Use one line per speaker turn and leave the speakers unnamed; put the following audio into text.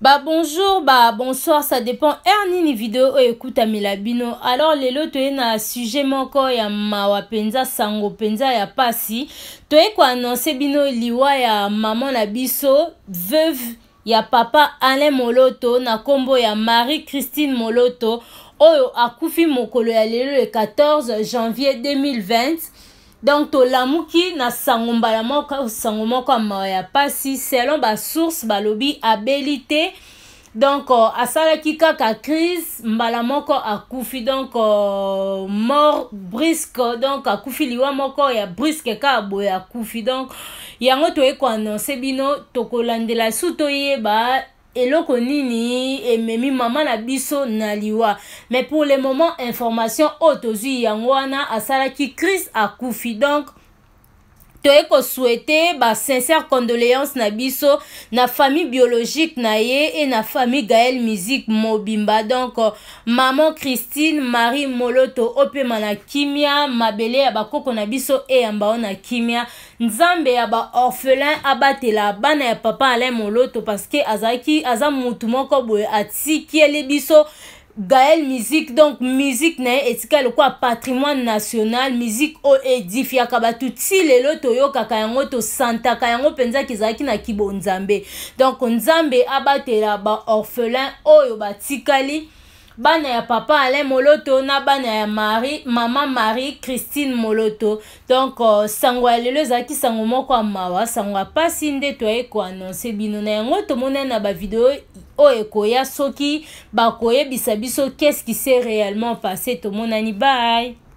ba bonjour ba bonsoir ça dépend ere nini video oyo oh, ekutamela bino alors lelo toye na sujet moko ya mawa mpenza sango mpenza ya pasi toye koannonse bino liwa ya mama na biso veuve ya papa alain moloto na nkombo ya marie christine moloto oyo oh, akufi mokolo ya lelo le 14 janvier 2020 donc tolamuki na sango mbala moko sango moko ya mawa ya mpasi selon basource balobi abeli te donc uh, asalaki kaka crise mbala moko akufi donc uh, mort brisque donc akufi liwa moko ya brisque kaka boye akufi donc yango toyei koannonce bino tokolandela su toyeba eloko nini ememi mama na biso na liwa mais pour le moment information oyo tozwi yango wana asalaki crise akufi donc toye kosuete basincere condoléance na biso na famille biologique na ye e na famille gael musique mobimba donc maman christine marie moloto opema na kimia mabele ya bakoko na biso eyamba o na kimia nzambe ya baorphelin abatela bana ya papa alain moloto parceke azalaki aza motu moko boye atikieli biso gaël musique donc musique na etika le quoi patrimoine national musique oyo kaba le loto lelo toyokaka yango tosantaka yango penza kizaki na kibonzambe donc nzambe abatela orphelin oyo batikali bana ya papa alain moloto na bana ya mari mama marie christine moloto donc uh, sango lelo zaki sango moko mawa sango ya mpasi nde ko annoncer bino na yango tomonani na vidéo oyo ekoya soki bakoyebisa biso qu'est ce qui s'est réellement passé tomonani bay